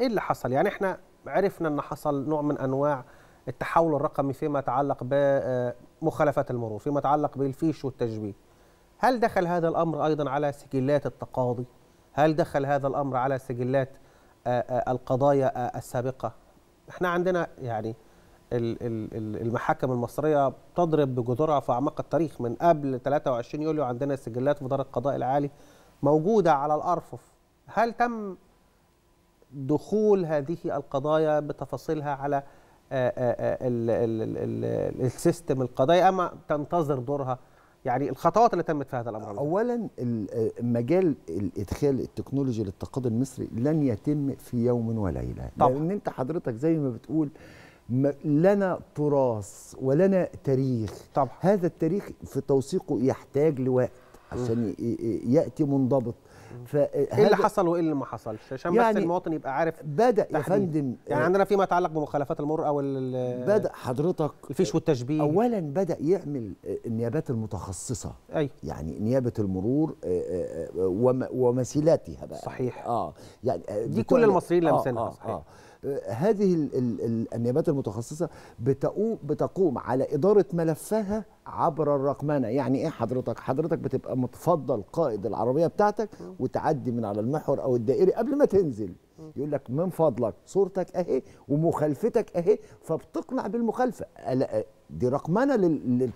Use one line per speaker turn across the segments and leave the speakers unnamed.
ايه اللي حصل يعني احنا عرفنا ان حصل نوع من انواع التحول الرقمي فيما يتعلق بمخالفات المرور فيما يتعلق بالفيش والتشبيه هل دخل هذا الامر ايضا على سجلات التقاضي هل دخل هذا الامر على سجلات القضايا السابقه احنا عندنا يعني المحاكم المصريه تضرب بجذورها في اعماق التاريخ من قبل 23 يوليو عندنا سجلات في دار القضاء العالي موجوده على الارفف هل تم دخول هذه القضايا بتفاصيلها على آه، آه، آه، السيستم القضائي اما تنتظر دورها يعني الخطوات اللي تمت في هذا الامر
اولا مجال الادخال التكنولوجي للتقاضي المصري لن يتم في يوم وليله طبعا. لان انت حضرتك زي ما بتقول لنا تراث ولنا تاريخ طبعا. هذا التاريخ في توثيقه يحتاج لوقت عشان ياتي منضبط آه، ايه اللي
حصل وايه اللي ما حصلش عشان يعني بس المواطن يبقى عارف
بدا يا فندم يعني آه، عندنا
فيما يتعلق بمخالفات المرء او بدا
حضرتك الفيش والتشبيه اولا بدا يعمل آه، النيابات المتخصصه أي. يعني نيابه المرور ومثيلاتها بقى صحيح اه يعني دي كل المصريين لمسنها آه صحيح آه. هذه النيابات المتخصصه بتقوم بتقوم على اداره ملفها عبر الرقمنه يعني ايه حضرتك حضرتك بتبقى متفضل قائد العربيه بتاعتك وتعدي من على المحور او الدائري قبل ما تنزل يقول لك من فضلك صورتك اهي ومخالفتك اهي فبتقنع بالمخالفه دي رقمنه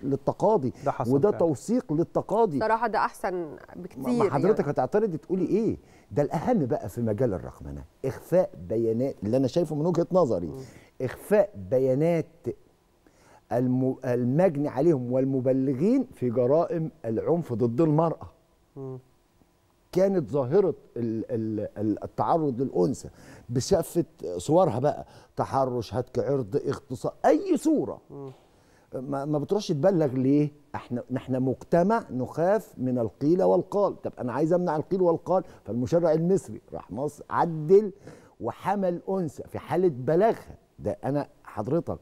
للتقاضي ده حصل وده فعلا. توثيق للتقاضي صراحه
ده احسن
بكتير ما يعني. حضرتك يعني. هتعترضي تقولي ايه ده الاهم بقى في مجال الرقمنه اخفاء بيانات اللي انا شايفه من وجهه نظري م. اخفاء بيانات المجني عليهم والمبلغين في جرائم العنف ضد المرأة كانت ظاهرة التعرض للأنثى بشافة صورها بقى تحرش هتك عرض اغتصاب أي صورة ما بتروحش تبلغ ليه احنا احنا مجتمع نخاف من القيل والقال طب انا عايز امنع القيل والقال فالمشرع المصري راح مصر عدل وحمل انثى في حاله بلاغها ده انا حضرتك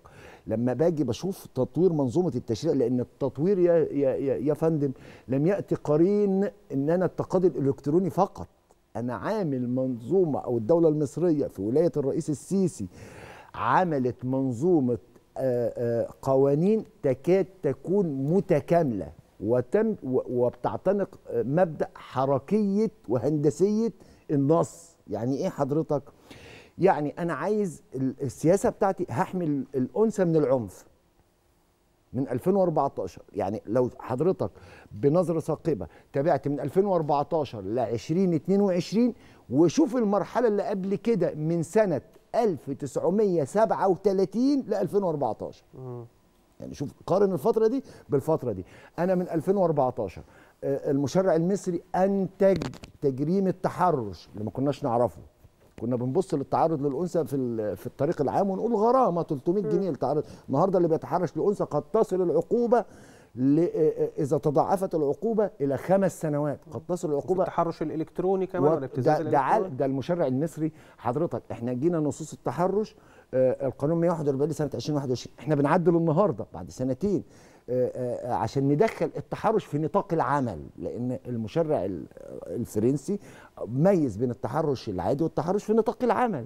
لما باجي بشوف تطوير منظومه التشريع لان التطوير يا يا يا فندم لم ياتي قرين ان انا التقاضي الالكتروني فقط انا عامل منظومه او الدوله المصريه في ولايه الرئيس السيسي عملت منظومه آه، آه، قوانين تكاد تكون متكامله وتم وبتعتنق آه، مبدا حركيه وهندسيه النص يعني ايه حضرتك يعني انا عايز السياسه بتاعتي هحمي الانثى من العنف من 2014 يعني لو حضرتك بنظره ثاقبه تابعت من 2014 ل 2022 وشوف المرحله اللي قبل كده من سنه 1937 ل 2014 يعني شوف قارن الفتره دي بالفتره دي انا من 2014 آه، المشرع المصري انتج تجريم التحرش اللي ما كناش نعرفه كنا بنبص للتعرض للانثى في في الطريق العام ونقول غرامه 300 جنيه التعرض النهارده اللي بيتحرش للانثى قد تصل العقوبه اذا تضاعفت العقوبه الى خمس سنوات قد تصل العقوبه التحرش الالكتروني كمان و... ده ده, ده المشرع المصري حضرتك احنا جينا نصوص التحرش آه، القانون 141 سنه 2021 احنا بنعدل النهارده بعد سنتين آه، آه، عشان ندخل التحرش في نطاق العمل لان المشرع الفرنسي ميز بين التحرش العادي والتحرش في نطاق العمل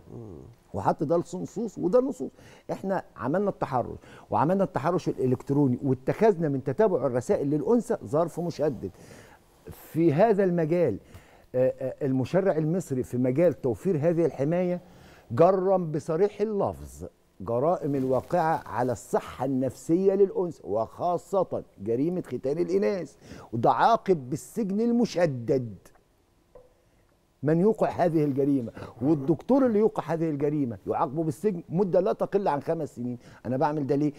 وحط ده نصوص وده نصوص احنا عملنا التحرش وعملنا التحرش الالكتروني واتخذنا من تتابع الرسائل للانثى ظرف مشدد في هذا المجال آه، المشرع المصري في مجال توفير هذه الحمايه جرم بصريح اللفظ جرائم الواقعة على الصحة النفسية للأنثى وخاصة جريمة ختان الإناث وده عاقب بالسجن المشدد من يوقع هذه الجريمة والدكتور اللي يوقع هذه الجريمة يعاقبه بالسجن مدة لا تقل عن خمس سنين أنا بعمل ده ليه؟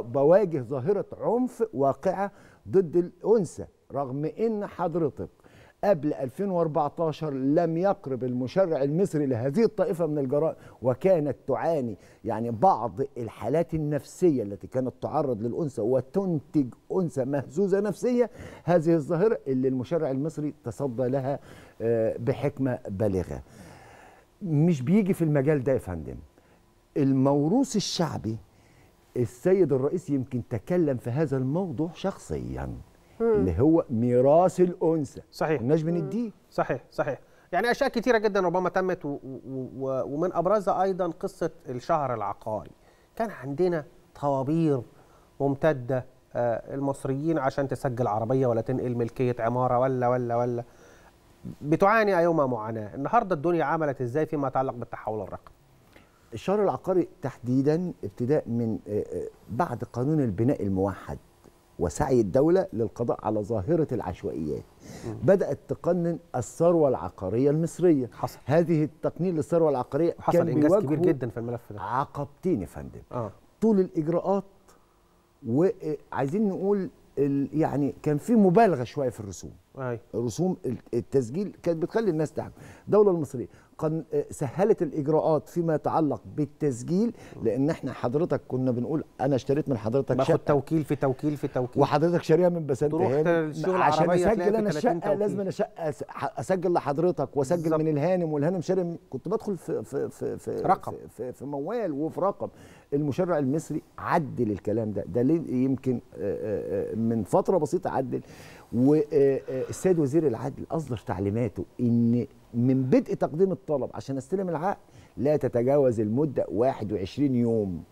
بواجه ظاهرة عنف واقعة ضد الأنثى رغم إن حضرتك قبل 2014 لم يقرب المشرع المصري لهذه الطائفة من الجرائم وكانت تعاني يعني بعض الحالات النفسية التي كانت تعرض للأنثى وتنتج أنثى مهزوزة نفسية هذه الظاهرة اللي المشرع المصري تصدى لها آه، بحكمة بالغة مش بيجي في المجال ده يا فندم الموروث الشعبي السيد الرئيس يمكن تكلم في هذا الموضوع شخصياً اللي هو ميراث الانثى صحيح
كناش بنديه صحيح صحيح يعني اشياء كثيره جدا ربما تمت و و ومن ابرزها ايضا قصه الشهر العقاري كان عندنا طوابير ممتده آه، المصريين عشان تسجل عربيه ولا تنقل ملكيه عماره ولا ولا ولا بتعاني ايما معاناه النهارده الدنيا عملت ازاي فيما يتعلق بالتحول الرقمي
الشهر العقاري تحديدا ابتداء من آه، آه، بعد قانون البناء الموحد وسعي الدولة للقضاء على ظاهرة العشوائيات بدأت تقنن الثروة العقارية المصرية حصل. هذه التقنين للثروة العقارية حصل كان إنجاز كبير جدا في الملف ده عقبتين يا فندم آه. طول الإجراءات وعايزين نقول يعني كان في مبالغة شوية في الرسوم أي. رسوم التسجيل كانت بتخلي الناس تحكم الدوله المصريه سهلت الاجراءات فيما يتعلق بالتسجيل لان احنا حضرتك كنا بنقول انا اشتريت من حضرتك باخد شقه باخد توكيل في توكيل في توكيل وحضرتك شاريها من بسنت تشتري عشان اسجل انا الشقه لازم انا شقه اسجل لحضرتك واسجل من الهانم والهانم شاري كنت بدخل في في في في رقم في, في موال وفي رقم المشرع المصري عدل الكلام ده ده ليه يمكن آه، آه، آه، من فتره بسيطه عدل و السيد وزير العدل اصدر تعليماته ان من بدء تقديم الطلب عشان استلم العقد لا تتجاوز المده 21 يوم